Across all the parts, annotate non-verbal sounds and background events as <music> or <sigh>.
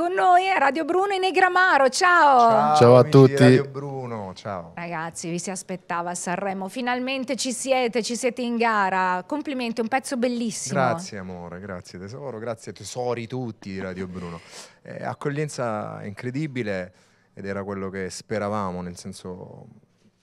Con noi a Radio Bruno e Negramaro, ciao! Ciao, ciao a tutti! Radio Bruno, ciao! Ragazzi, vi si aspettava Sanremo, finalmente ci siete, ci siete in gara, complimenti, un pezzo bellissimo! Grazie amore, grazie tesoro, grazie tesori tutti di Radio Bruno. Eh, accoglienza incredibile ed era quello che speravamo, nel senso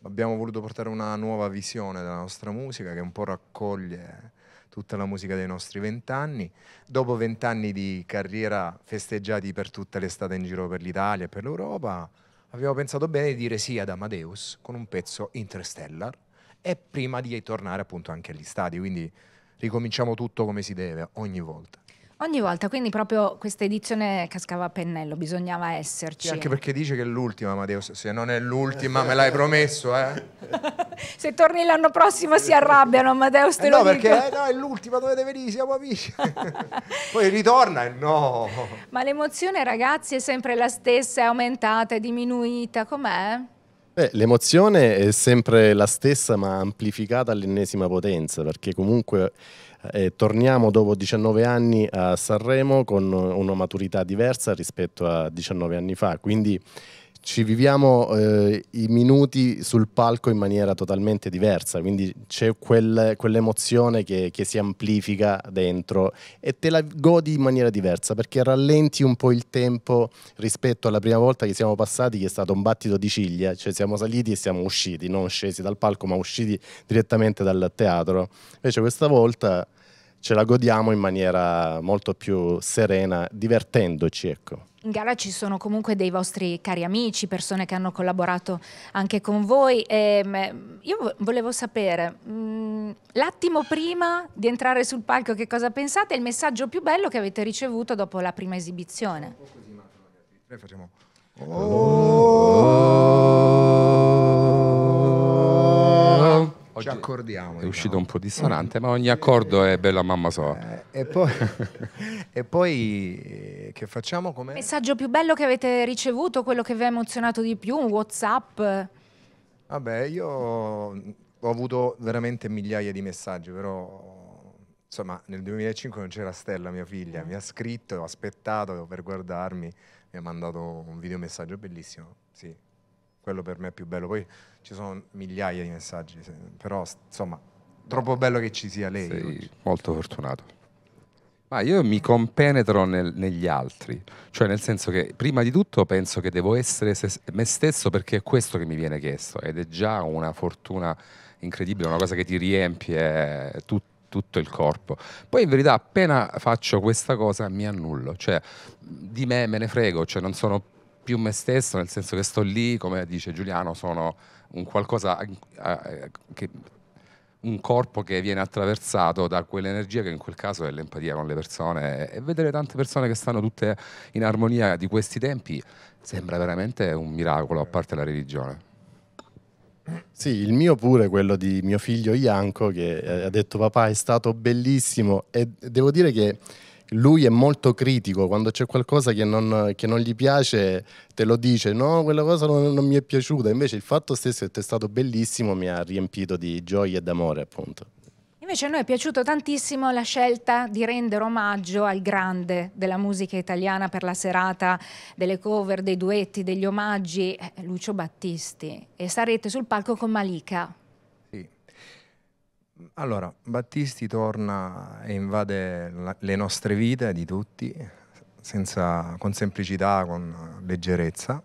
abbiamo voluto portare una nuova visione della nostra musica che un po' raccoglie tutta la musica dei nostri vent'anni. Dopo vent'anni di carriera festeggiati per tutta l'estate in giro per l'Italia e per l'Europa, abbiamo pensato bene di dire sì ad Amadeus con un pezzo Interstellar e prima di tornare appunto anche agli stadi, quindi ricominciamo tutto come si deve ogni volta. Ogni volta, quindi proprio questa edizione cascava a pennello, bisognava esserci. Sì, anche perché dice che è l'ultima, Amadeus, se non è l'ultima me l'hai promesso, eh. <laughs> se torni l'anno prossimo si arrabbiano, Amadeus te eh lo no, dico. perché eh, no, è l'ultima, dovete venire, siamo amici. <laughs> Poi ritorna e no. Ma l'emozione ragazzi è sempre la stessa, è aumentata, è diminuita, com'è? Beh, l'emozione è sempre la stessa ma amplificata all'ennesima potenza perché comunque eh, torniamo dopo 19 anni a Sanremo con una maturità diversa rispetto a 19 anni fa, quindi ci viviamo eh, i minuti sul palco in maniera totalmente diversa, quindi c'è quel, quell'emozione che, che, si amplifica dentro e te la godi in maniera diversa perché rallenti un po' il tempo rispetto alla prima volta che siamo passati, che è stato un battito di ciglia, cioè siamo saliti e siamo usciti, non scesi dal palco ma usciti direttamente dal teatro. Invece questa volta ce la godiamo in maniera molto più serena, divertendoci, ecco. In gara ci sono comunque dei vostri cari amici, persone che hanno collaborato anche con voi. Ehm, io volevo sapere, mm, l'attimo prima di entrare sul palco, che cosa pensate? Il messaggio più bello che avete ricevuto dopo la prima esibizione? Un po' così, ma facciamo... Oh. ci accordiamo. È diciamo. uscito un po' dissonante, ma ogni accordo è bella mamma sola. Eh, e, poi, <laughs> e poi eh, che facciamo come... Messaggio più bello che avete ricevuto, quello che vi ha emozionato di più, un Whatsapp? Vabbè, io ho avuto veramente migliaia di messaggi, però insomma nel 2005 non c'era Stella, mia figlia, mi ha scritto, ho aspettato per guardarmi, mi ha mandato un videomessaggio bellissimo, sì quello per me è più bello. Poi ci sono migliaia di messaggi, però insomma, troppo bello che ci sia lei. Sei oggi. molto fortunato. Ma io mi compenetro nel, negli altri, cioè nel senso che prima di tutto penso che devo essere se, me stesso perché è questo che mi viene chiesto ed è già una fortuna incredibile, una cosa che ti riempie eh, tutto tutto il corpo. Poi in verità appena faccio questa cosa mi annullo, cioè di me me ne frego, cioè non sono più me stesso, nel senso che sto lì, come dice Giuliano, sono un qualcosa eh, che un corpo che viene attraversato da quell'energia che in quel caso è l'empatia con le persone e vedere tante persone che stanno tutte in armonia di questi tempi sembra veramente un miracolo a parte la religione. Sì, il mio pure, quello di mio figlio Ianco che eh, ha detto papà è stato bellissimo e devo dire che lui è molto critico, quando c'è qualcosa che non, che non gli piace te lo dice, no, quella cosa non, non, mi è piaciuta, invece il fatto stesso che è stato bellissimo mi ha riempito di gioia e d'amore appunto. Invece a noi è piaciuta tantissimo la scelta di rendere omaggio al grande della musica italiana per la serata delle cover, dei duetti, degli omaggi, eh, Lucio Battisti. E sarete sul palco con Malika. Allora, Battisti torna e invade la, le nostre vite di tutti, senza, con semplicità, con leggerezza.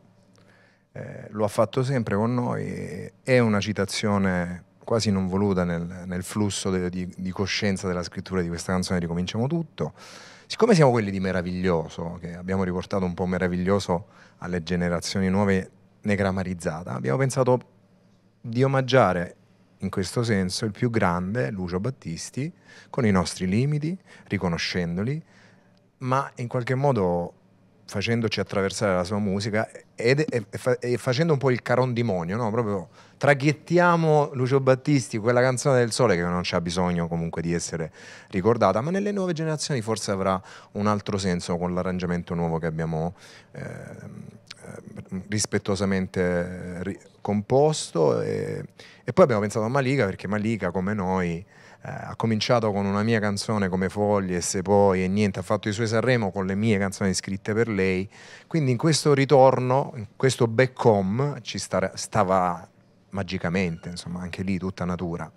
Eh, lo ha fatto sempre con noi, è una citazione quasi non voluta nel, nel flusso de, di, di, coscienza della scrittura di questa canzone Ricominciamo tutto. Siccome siamo quelli di Meraviglioso, che abbiamo riportato un po' Meraviglioso alle generazioni nuove negramarizzata, abbiamo pensato di omaggiare in questo senso il più grande, Lucio Battisti, con i nostri limiti, riconoscendoli, ma in qualche modo facendoci attraversare la sua musica ed, e, e, e, facendo un po' il carondimonio, no? proprio traghettiamo Lucio Battisti, quella canzone del sole che non c'ha bisogno comunque di essere ricordata, ma nelle nuove generazioni forse avrà un altro senso con l'arrangiamento nuovo che abbiamo eh, Ehm, rispettosamente eh, ri- composto e, e, poi abbiamo pensato a Malika perché Malika come noi eh, ha cominciato con una mia canzone come Foglie e se poi e niente ha fatto i suoi Sanremo con le mie canzoni scritte per lei quindi in questo ritorno in questo back home ci stava, stava magicamente insomma anche lì tutta natura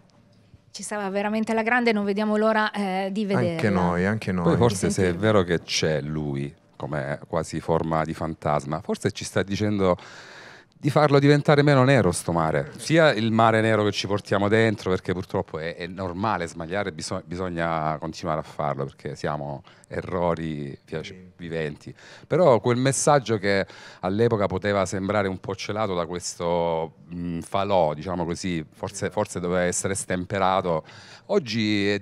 ci stava veramente alla grande, non vediamo l'ora eh, di vederla. Anche noi, anche noi. Poi forse se è vero che c'è lui, come quasi forma di fantasma, forse ci sta dicendo di farlo diventare meno nero sto mare, sia il mare nero che ci portiamo dentro, perché purtroppo è, è normale sbagliare, bisogna, bisogna continuare a farlo, perché siamo errori piace, viventi. Però quel messaggio che all'epoca poteva sembrare un po' celato da questo mh, falò, diciamo così, forse, forse doveva essere stemperato, oggi è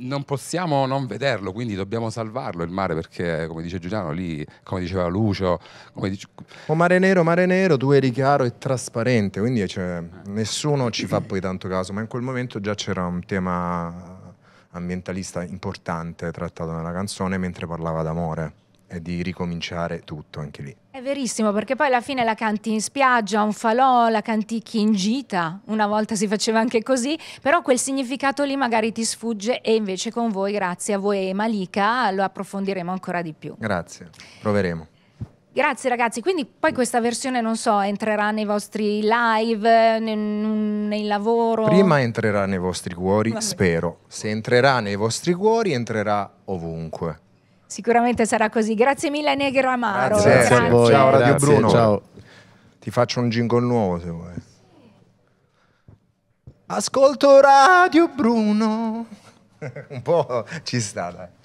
non possiamo non vederlo, quindi dobbiamo salvarlo il mare perché, come dice Giuliano, lì, come diceva Lucio... Come dice... O oh, mare nero, mare nero, tu eri chiaro e trasparente, quindi cioè, nessuno ci fa poi tanto caso, ma in quel momento già c'era un tema ambientalista importante trattato nella canzone mentre parlava d'amore è di ricominciare tutto anche lì. È verissimo, perché poi alla fine la canti in spiaggia, un falò, la canti in gita, una volta si faceva anche così, però quel significato lì magari ti sfugge e invece con voi, grazie a voi e Malika, lo approfondiremo ancora di più. Grazie, proveremo. Grazie ragazzi, quindi poi questa versione non so, entrerà nei vostri live, nel, nel lavoro? Prima entrerà nei vostri cuori, Vabbè. spero. Se entrerà nei vostri cuori, entrerà ovunque. Sicuramente sarà così. Grazie mille Negro Amaro. Grazie, grazie, grazie. a voi. Ciao Radio grazie, Bruno. Ciao. Ti faccio un jingle nuovo se vuoi. Ascolto Radio Bruno. <laughs> un po' ci sta, dai.